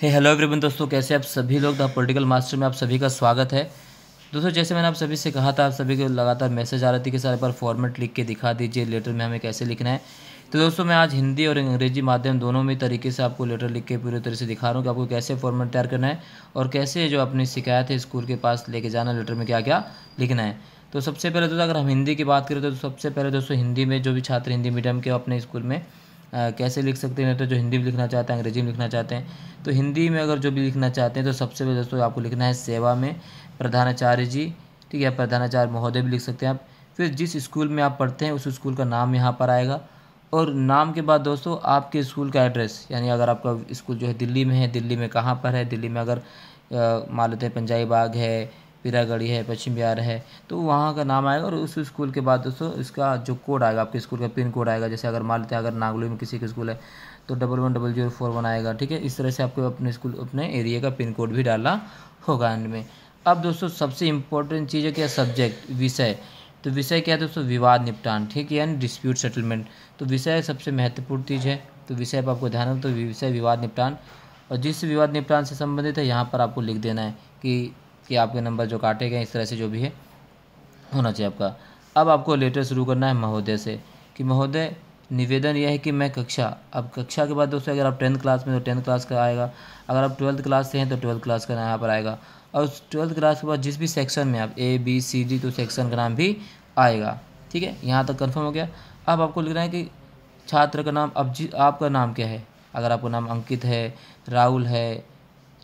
हे hello everyone दोस्तों कैसे आप सभी लोग द पॉलिटिकल मास्टर में आप सभी का स्वागत है दोस्तों जैसे मैंने आप सभी से कहा था आप सभी को लगातार मैसेज आ रहा थी कि सर एक बार फॉर्मेट लिख के दिखा दीजिए लेटर में हमें कैसे लिखना है तो दोस्तों मैं आज हिंदी और अंग्रेजी माध्यम दोनों में तरीके से आपको लेटर लिख के पूरे तरह से दिखा रहा हूँ कि आपको कैसे फॉर्मेट तैयार करना है और कैसे जो अपनी शिकायत है स्कूल के पास लेके जाना लेटर में क्या क्या लिखना है तो सबसे पहले दोस्तों अगर हम हिंदी की बात करें तो सबसे पहले दोस्तों हिंदी में जो भी छात्र हिंदी मीडियम के अपने स्कूल में कैसे लिख सकते हैं तो जो हिंदी में लिखना चाहते हैं अंग्रेजी में लिखना चाहते हैं तो हिंदी में अगर जो भी लिखना चाहते हैं तो सबसे पहले दोस्तों आपको लिखना है सेवा में प्रधानाचार्य जी ठीक है प्रधानाचार्य महोदय भी लिख सकते हैं आप फिर जिस स्कूल में आप पढ़ते हैं उस स्कूल का नाम यहाँ पर आएगा और नाम के बाद दोस्तों आपके स्कूल का एड्रेस यानी अगर आपका स्कूल जो है दिल्ली में है दिल्ली में कहाँ पर है दिल्ली में अगर मान लेते हैं पंजाबी बाग है पीरागढ़ी है पश्चिम बिहार है तो वहाँ का नाम आएगा और उस स्कूल के बाद दोस्तों इसका जो कोड आएगा आपके स्कूल का पिन कोड आएगा जैसे अगर मान लेते हैं अगर नागलुई में किसी का स्कूल है तो double one double zero four one आएगा ठीक है इस तरह से आपको अपने स्कूल अपने एरिया का पिन कोड भी डालना होगा एंड में अब दोस्तों सबसे इम्पोर्टेंट चीज़ है क्या सब्जेक्ट विषय तो विषय क्या है दोस्तों विवाद निपटान ठीक है यानी डिस्प्यूट सेटलमेंट तो विषय सबसे महत्वपूर्ण चीज़ है तो विषय पर आपको ध्यान रखना तो विषय विवाद निपटान और जिस विवाद निपटान से संबंधित है यहाँ पर आपको लिख देना है कि कि आपके नंबर जो काटे गए इस तरह से जो भी है होना चाहिए आपका अब आपको लेटर शुरू करना है महोदय से कि महोदय निवेदन यह है कि मैं कक्षा अब कक्षा के बाद दोस्तों अगर आप टेंथ क्लास में तो टेंथ क्लास का आएगा अगर आप ट्वेल्थ क्लास से हैं तो ट्वेल्थ क्लास का यहाँ पर आएगा और ट्वेल्थ क्लास के बाद जिस भी सेक्शन में आप ए बी सी डी तो सेक्शन का नाम भी आएगा ठीक है यहाँ तक कन्फर्म हो गया अब आपको लिखना है कि छात्र का नाम अब जी आपका नाम क्या है अगर आपका नाम अंकित है राहुल है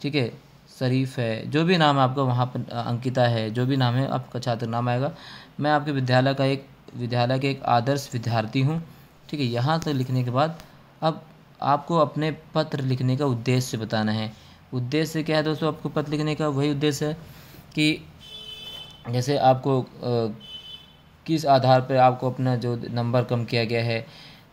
ठीक है शरीफ है जो भी नाम है आपका वहाँ पर अंकिता है जो भी नाम है आपका छात्र नाम आएगा मैं आपके विद्यालय का एक विद्यालय के एक आदर्श विद्यार्थी हूँ ठीक है यहाँ तक लिखने के बाद अब आपको अपने पत्र लिखने का उद्देश्य बताना है उद्देश्य क्या है दोस्तों आपको पत्र लिखने का वही उद्देश्य है कि जैसे आपको आ, किस आधार पर आपको अपना जो नंबर कम किया गया है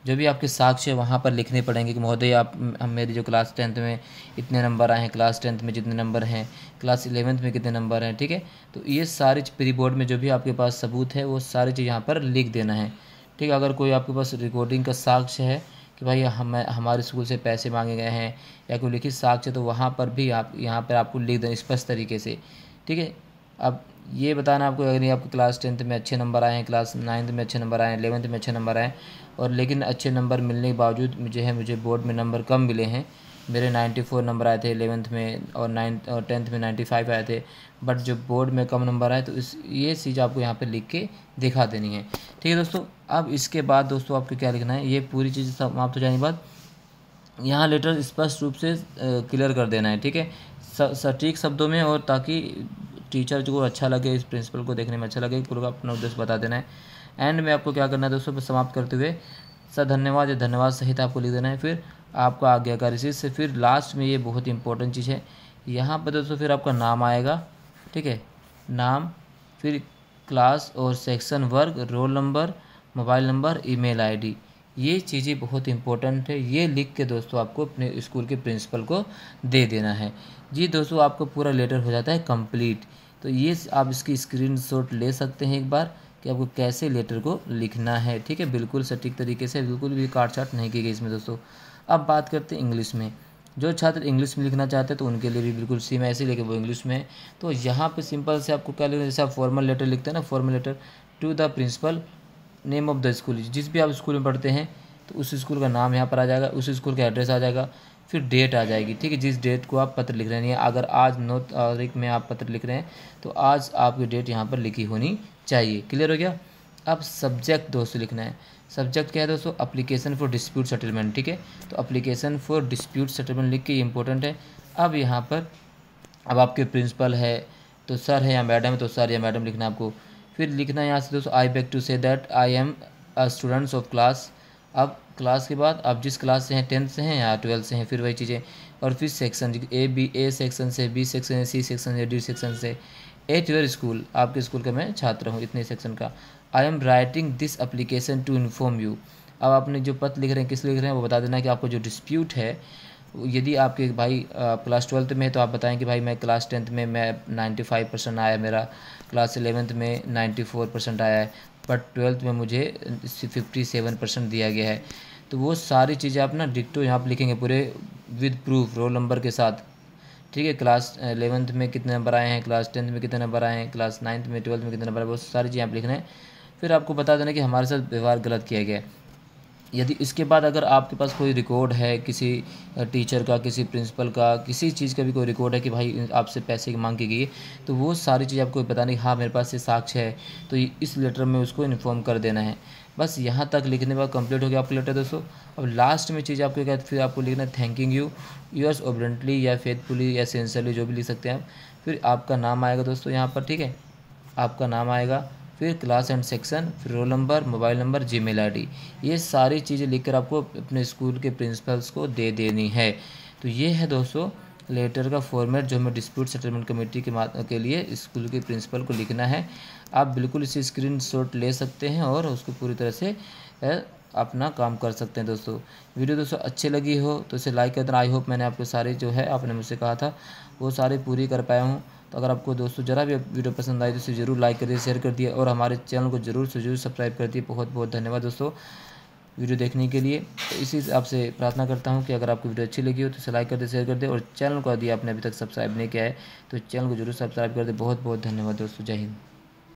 जो भी आपके साक्ष्य वहाँ पर लिखने पड़ेंगे कि महोदय आप हम मेरी जो क्लास टेंथ में इतने नंबर आए हैं क्लास टेंथ में जितने नंबर हैं क्लास इलेवेंथ में कितने नंबर हैं ठीक है तो ये सारी प्री बोर्ड में जो भी आपके पास सबूत है वो सारी चीज़ यहाँ पर लिख देना है ठीक है अगर कोई आपके पास रिकॉर्डिंग का साक्ष्य है कि भाई हम हमारे स्कूल से पैसे मांगे गए हैं या कोई लिखित साक्ष्य तो वहाँ पर भी आप यहाँ पर आपको लिख दें स्पष्ट तरीके से ठीक है अब ये बताना आपको अगर आपको क्लास टेंथ में अच्छे नंबर आए हैं क्लास नाइन्थ में अच्छे नंबर आए हैं एलेवंथ में अच्छे नंबर आए और लेकिन अच्छे नंबर मिलने के बावजूद मुझे है मुझे बोर्ड में नंबर कम मिले हैं मेरे नाइन्टी फोर नंबर आए थे एलेवंथ में और नाइन्थ और टेंथ में नाइन्टी फाइव आए थे बट जो बोर्ड में कम नंबर आए तो इस ये चीज़ आपको यहाँ पे लिख के दिखा देनी है ठीक है दोस्तों अब इसके बाद दोस्तों आपको क्या लिखना है ये पूरी चीज़ समाप्त हो जाने के बाद यहाँ लेटर स्पष्ट रूप से क्लियर कर देना है ठीक है सटीक शब्दों में और ताकि टीचर को अच्छा लगे इस प्रिंसिपल को देखने में अच्छा लगे पूरा अपना उद्देश्य बता देना है एंड में आपको क्या करना है दोस्तों समाप्त करते हुए सर धन्यवाद या धन्यवाद सहित आपको लिख देना है फिर आपका आज्ञाकारी शीर्ष से फिर लास्ट में ये बहुत इंपॉर्टेंट चीज़ है यहाँ पर दोस्तों फिर आपका नाम आएगा ठीक है नाम फिर क्लास और सेक्शन वर्ग roll number mobile number email ID ये चीज़ें बहुत इंपॉर्टेंट है ये लिख के दोस्तों आपको अपने स्कूल के प्रिंसिपल को दे देना है जी दोस्तों आपको पूरा लेटर हो जाता है कंप्लीट तो ये आप इसकी स्क्रीनशॉट ले सकते हैं एक बार कि आपको कैसे लेटर को लिखना है ठीक है बिल्कुल सटीक तरीके से बिल्कुल भी काट छाट नहीं की गई इसमें दोस्तों अब बात करते हैं इंग्लिश में जो छात्र इंग्लिश में लिखना चाहते हैं तो उनके लिए भी बिल्कुल सेम ऐसे लेकिन वो इंग्लिश में है तो यहाँ पे सिंपल से आपको क्या लिखना जैसे आप फॉर्मल लेटर लिखते हैं ना formal letter to the principal name of the school जिस भी आप स्कूल में पढ़ते हैं तो उस स्कूल का नाम यहाँ पर आ जाएगा उस स्कूल का एड्रेस आ जाएगा फिर डेट आ जाएगी ठीक है जिस डेट को आप पत्र लिख रहे हैं अगर आज नौ तारीख में आप पत्र लिख रहे हैं तो आज आपकी डेट यहाँ पर लिखी होनी चाहिए क्लियर हो गया अब सब्जेक्ट दोस्तों लिखना है सब्जेक्ट क्या है दोस्तों अप्लीकेशन फॉर डिस्प्यूट सेटलमेंट ठीक है तो अप्लीकेशन फॉर डिस्प्यूट सेटलमेंट लिख के ये इंपॉर्टेंट है अब यहाँ पर अब आपके प्रिंसिपल है तो सर है या मैडम है तो सर या मैडम लिखना है आपको फिर लिखना यहाँ से दोस्तों I beg to say that I am students of class अब क्लास के बाद आप जिस क्लास से हैं टेंथ से हैं या ट्वेल्थ से हैं फिर वही चीज़ें और फिर section A B A section से बी सेक्शन से सी सेक्शन से डी सेक्शन से एट योर स्कूल आपके स्कूल का मैं छात्र हूँ इतने सेक्शन का I am writing this application to inform you अब आपने जो पत्र लिख रहे हैं किस लिख रहे हैं वो बता देना कि आपको जो डिस्प्यूट है यदि आपके भाई क्लास ट्वेल्थ में है तो आप बताएं कि भाई मैं क्लास टेंथ में मैं नाइन्टी फाइव परसेंट आया मेरा क्लास एलेवेंथ में नाइन्टी फोर परसेंट आया है बट ट्वेल्थ में मुझे फिफ्टी सेवन परसेंट दिया गया है तो वो सारी चीज़ें आप ना डिक्टो यहाँ पर लिखेंगे पूरे विद प्रूफ रोल नंबर के साथ ठीक है क्लास एलेवंथ में कितने नंबर आए हैं क्लास टेंथ में कितने नंबर आए हैं क्लास नाइन्थ में ट्वेल्थ में कितने नंबर आए वो सारी चीज़ें आप लिखना है फिर आपको बता देना कि हमारे साथ व्यवहार गलत किया गया है यदि इसके बाद अगर आपके पास कोई रिकॉर्ड है किसी टीचर का किसी प्रिंसिपल का किसी चीज़ का भी कोई रिकॉर्ड है कि भाई आपसे पैसे की मांग की गई तो वो सारी चीज़ आपको बतानी हाँ मेरे पास ये साक्ष्य है तो इस लेटर में उसको इन्फॉर्म कर देना है बस यहाँ तक लिखने के बाद कंप्लीट हो गया आपका लेटर दोस्तों अब लास्ट में चीज़ आपको क्या फिर आपको लिखना है थैंकिंग यू यूर्स ओबरेंटली या फेथफुली या सेंसरली जो भी लिख सकते हैं आप फिर आपका नाम आएगा दोस्तों यहाँ पर ठीक है आपका नाम आएगा फिर क्लास एंड सेक्शन फिर roll number mobile number Gmail ये सारी चीज़ें लिखकर आपको अपने स्कूल के प्रिंसिपल्स को दे देनी है तो ये है दोस्तों लेटर का फॉर्मेट जो हमें डिस्प्यूट सेटलमेंट कमेटी के के लिए स्कूल के प्रिंसिपल को लिखना है आप बिल्कुल इसे स्क्रीन शॉट ले सकते हैं और उसको पूरी तरह से अपना काम कर सकते हैं दोस्तों वीडियो दोस्तों अच्छी लगी हो तो इसे लाइक कर देना आई होप मैंने आपको सारी जो है आपने मुझसे कहा था वो सारी पूरी कर पाया हूँ तो अगर आपको दोस्तों ज़रा भी वीडियो पसंद आए तो इसे जरूर लाइक करिए शेयर कर दिए और हमारे चैनल को जरूर से जरूर सब्सक्राइब कर दिए बहुत बहुत धन्यवाद दोस्तों वीडियो देखने के लिए तो इसी आपसे प्रार्थना करता हूँ कि अगर आपको वीडियो अच्छी लगी हो तो इसे लाइक कर दे शेयर कर दे और चैनल को यदि आपने अभी तक सब्सक्राइब नहीं किया है तो चैनल को जरूर सब्सक्राइब कर दे बहुत बहुत धन्यवाद दोस्तों जय हिंद